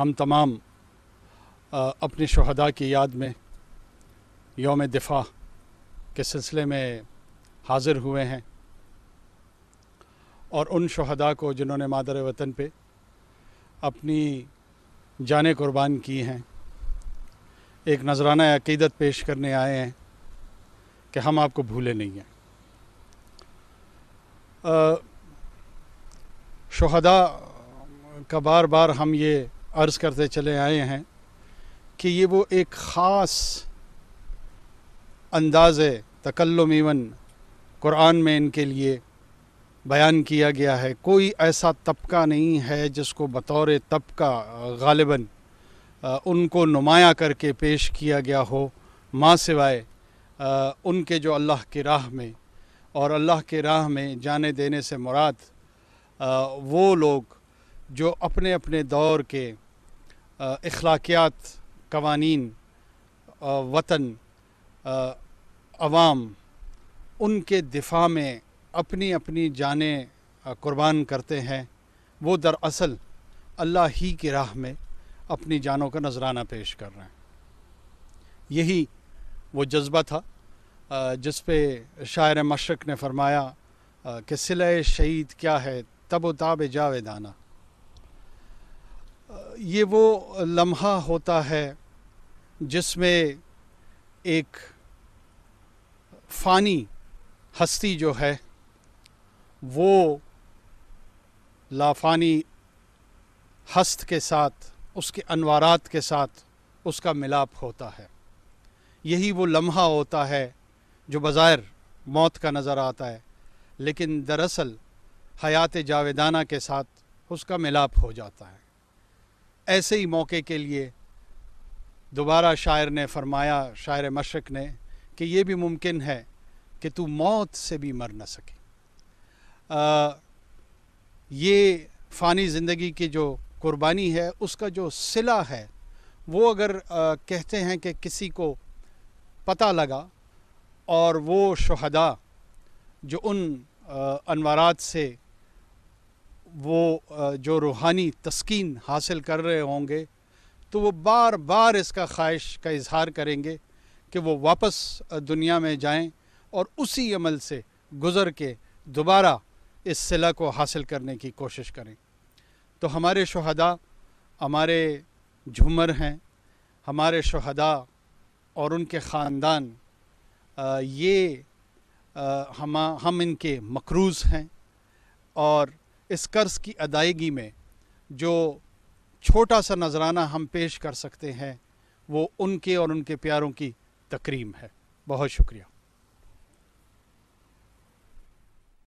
हम तमाम अपने शहदा की याद में योम दिफा के सिलसिले में हाज़िर हुए हैं और उन शहदा को जिन्होंने मादर वतन पे अपनी जान कुर्बान की हैं एक नजराना अकीदत पेश करने आए हैं कि हम आपको भूले नहीं हैं शहदा का बार बार हम ये अर्ज़ करते चले आए हैं कि ये वो एक ख़ास अंदाज़ तकल्लुम क़ुरान में इनके लिए बयान किया गया है कोई ऐसा तबका नहीं है जिसको बतौर तबका गालिबा उनको नुमाया करके पेश किया गया हो माँ सिवाय उनके जो अल्लाह की राह में और अल्लाह के राह में जाने देने से मुराद वो लोग जो अपने अपने दौर के अखलाकियात कवानीन वतन आवाम उनके दिफा में अपनी अपनी जानें कुर्बान करते हैं वो दरअसल अल्लाह ही की राह में अपनी जानों का नजराना पेश कर रहे हैं यही वो जज्बा था जिस पे शायर मशरक़ ने फरमाया कि सिल शहीद क्या है तब ताब जावेदाना ये वो लम्हा होता है जिसमें एक फ़ानी हस्ती जो है वो लाफानी हस्त के साथ उसके अनवारात के साथ उसका मिलाप होता है यही वो लम्हा होता है जो बज़ाहिर मौत का नज़र आता है लेकिन दरअसल हयात जावेदाना के साथ उसका मिलाप हो जाता है ऐसे ही मौके के लिए दोबारा शायर ने फरमाया शायर मशरक ने कि ये भी मुमकिन है कि तू मौत से भी मर न सके आ, ये फ़ानी ज़िंदगी की जो कुर्बानी है उसका जो सिला है वो अगर आ, कहते हैं कि किसी को पता लगा और वो शहदा जो उन अनवरत से वो जो रूहानी तस्किन हासिल कर रहे होंगे तो वो बार बार इसका ख्वाहिश का इजहार करेंगे कि वो वापस दुनिया में जाएं और उसी अमल से गुज़र के दोबारा इस सिला को हासिल करने की कोशिश करें तो हमारे शहदा हमारे झूमर हैं हमारे शहदा और उनके ख़ानदान ये हम हम इनके मकरूज़ हैं और इस कर्ज़ की अदायगी में जो छोटा सा नजराना हम पेश कर सकते हैं वो उनके और उनके प्यारों की तकरीम है बहुत शुक्रिया